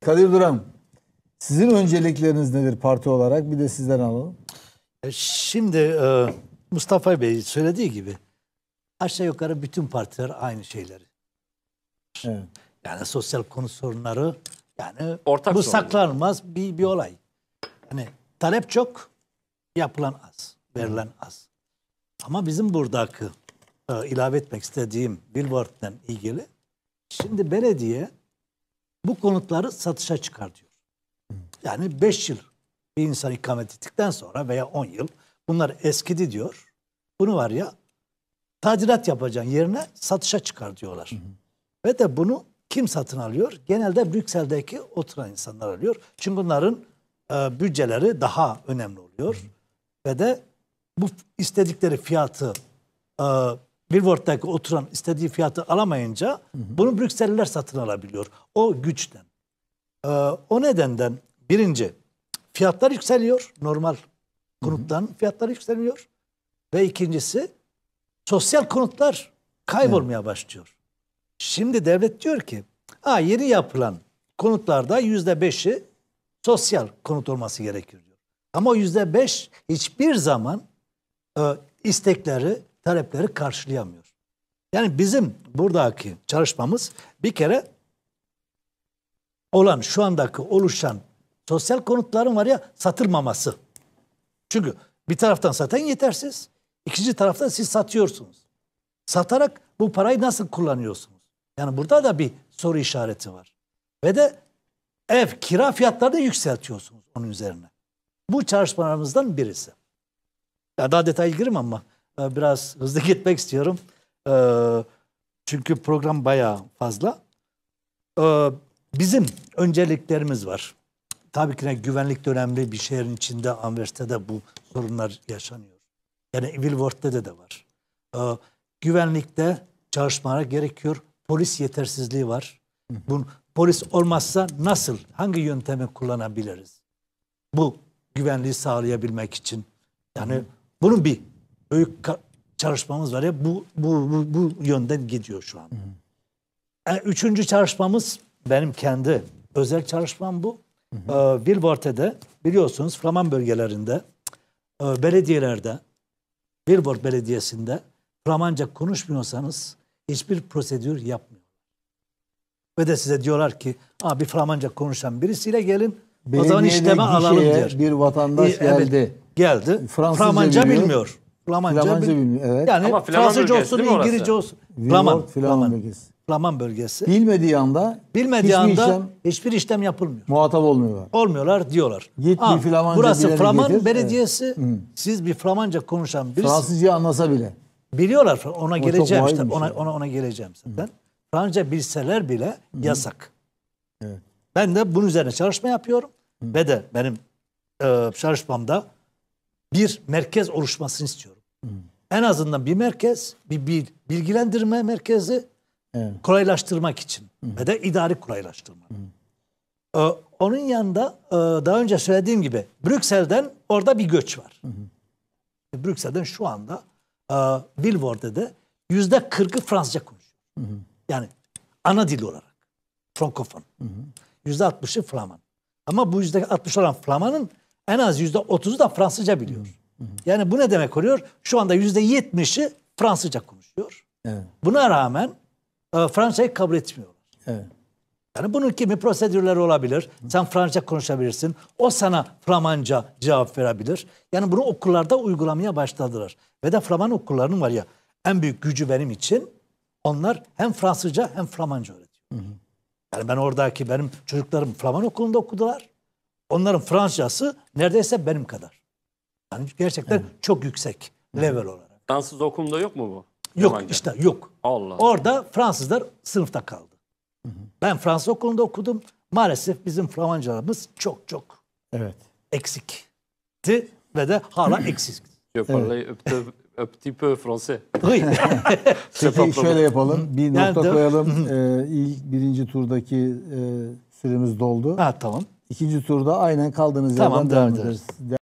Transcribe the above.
Kadir Duran, sizin öncelikleriniz nedir parti olarak? Bir de sizden alalım. E, şimdi e, Mustafa Bey söylediği gibi aşağı şey yukarı bütün partiler aynı şeyleri. Evet. Yani sosyal konu sorunları yani Ortak bu sorunlar. saklanmaz bir, bir olay. Hani talep çok, yapılan az, verilen az. Ama bizim buradaki e, ilave etmek istediğim Billboard'dan ilgili şimdi belediye bu konutları satışa çıkar diyor. Yani 5 yıl bir insan ikamet ettikten sonra veya 10 yıl bunlar eskidi diyor. Bunu var ya tadilat yapacağın yerine satışa çıkar diyorlar. Hı hı. Ve de bunu kim satın alıyor? Genelde Brüksel'deki oturan insanlar alıyor. Çünkü bunların e, bütçeleri daha önemli oluyor. Hı hı. Ve de bu istedikleri fiyatı e, Wilworth'taki oturan istediği fiyatı alamayınca hı hı. bunu Brükselliler satın alabiliyor. O güçten. Ee, o nedenden birinci fiyatlar yükseliyor normal konuttan hı fiyatları yükseliyor. Ve ikincisi sosyal konutlar kaybolmaya evet. başlıyor. Şimdi devlet diyor ki ha, yeni yapılan konutlarda yüzde beşi sosyal konut olması gerekiyor diyor. Ama yüzde beş hiçbir zaman e, istekleri talepleri karşılayamıyor. Yani bizim buradaki çalışmamız bir kere olan şu andaki oluşan sosyal konutların var ya satılmaması. Çünkü bir taraftan satan yetersiz, ikinci taraftan siz satıyorsunuz. Satarak bu parayı nasıl kullanıyorsunuz? Yani burada da bir soru işareti var. Ve de ev kira fiyatlarını yükseltiyorsunuz onun üzerine. Bu çalışmalarımızdan birisi. Ya daha detaylı girim ama ee, biraz hızlı gitmek istiyorum. Ee, çünkü program bayağı fazla. Ee, bizim önceliklerimiz var. Tabii ki güvenlik önemli bir şehrin içinde Anvers'te de bu sorunlar yaşanıyor. Yani Wilworth'te de de var. Güvenlikte çalışmalar gerekiyor. Polis yetersizliği var. Bu polis olmazsa nasıl, hangi yöntemi kullanabiliriz? Bu güvenliği sağlayabilmek için. Yani bunun bir büyük çalışmamız var ya bu bu bu, bu yönden gidiyor şu an. Yani e, üçüncü çalışmamız benim kendi özel çalışmam bu. Hı hı. E, biliyorsunuz Flaman bölgelerinde e, belediyelerde Wilworth Belediyesi'nde Flamanca konuşmuyorsanız hiçbir prosedür yapmıyor. Ve de size diyorlar ki abi Flamanca konuşan birisiyle gelin Belediyede o zaman işleme alalım diyor. Bir vatandaş e, geldi. Evet, geldi. Fransızca Flamanca biliyor. bilmiyor. Flamanca, Flamanca bir, bilmiyorum. Evet. Yani Ama Fransızca olsun, İngilizce olsun. Flaman, Flaman, bölgesi. Flaman bölgesi. Bilmediği anda bilmediği hiçbir anda işlem, hiçbir işlem yapılmıyor. Muhatap olmuyorlar. Olmuyorlar diyorlar. Git Aa, bir Flamanca Burası Flaman getir. belediyesi. Evet. Siz bir Flamanca konuşan birisi. Fransızca anlasa bile. Biliyorlar. Ona o geleceğim işte. Ona, şey. ona ona geleceğim zaten. Fransızca bilseler bile Hı. yasak. Evet. Ben de bunun üzerine çalışma yapıyorum Hı. ve de benim e, çalışmamda bir merkez oluşmasını istiyorum. Hmm. En azından bir merkez, bir, bir bilgilendirme merkezi evet. kolaylaştırmak için hmm. ve de idari kolaylaştırmak. Hmm. Ee, onun yanında e, daha önce söylediğim gibi Brüksel'den orada bir göç var. Hmm. E, Brüksel'den şu anda e, Billboard'da yüzde kırkı Fransızca konuşuyor. Hmm. Yani ana dil olarak. Frankofon. Hmm. Yüzde altmışı Flaman. Ama bu yüzde altmış olan Flaman'ın en az yüzde otuzu da Fransızca biliyor. Hmm. Yani bu ne demek oluyor? Şu anda yüzde yetmişi Fransızca konuşuyor. Evet. Buna rağmen e, Fransa'yı kabul etmiyorlar. Evet. Yani bunun kimi prosedürleri olabilir. Sen Fransızca konuşabilirsin. O sana Flamanca cevap verebilir. Yani bunu okullarda uygulamaya başladılar. Ve de Flaman okullarının var ya en büyük gücü benim için onlar hem Fransızca hem Flamanca öğretiyor. Yani ben oradaki benim çocuklarım Flaman okulunda okudular. Onların Fransızcası neredeyse benim kadar. Yani gerçekten Hı. çok yüksek Hı. level olarak. Fransız okumda yok mu bu? Yok Yabancı. işte yok. Allah. Orada Fransızlar sınıfta kaldı. Hı hı. Ben Fransız okulunda okudum. Maalesef bizim Framancalarımız çok çok evet. eksikti ve de hala eksik. Je parlais un petit peu şöyle yapalım. Bir yani nokta koyalım. ee, ilk birinci turdaki e, süremiz doldu. Ha tamam. İkinci turda aynen kaldığınız tamam, yerden devam ederiz.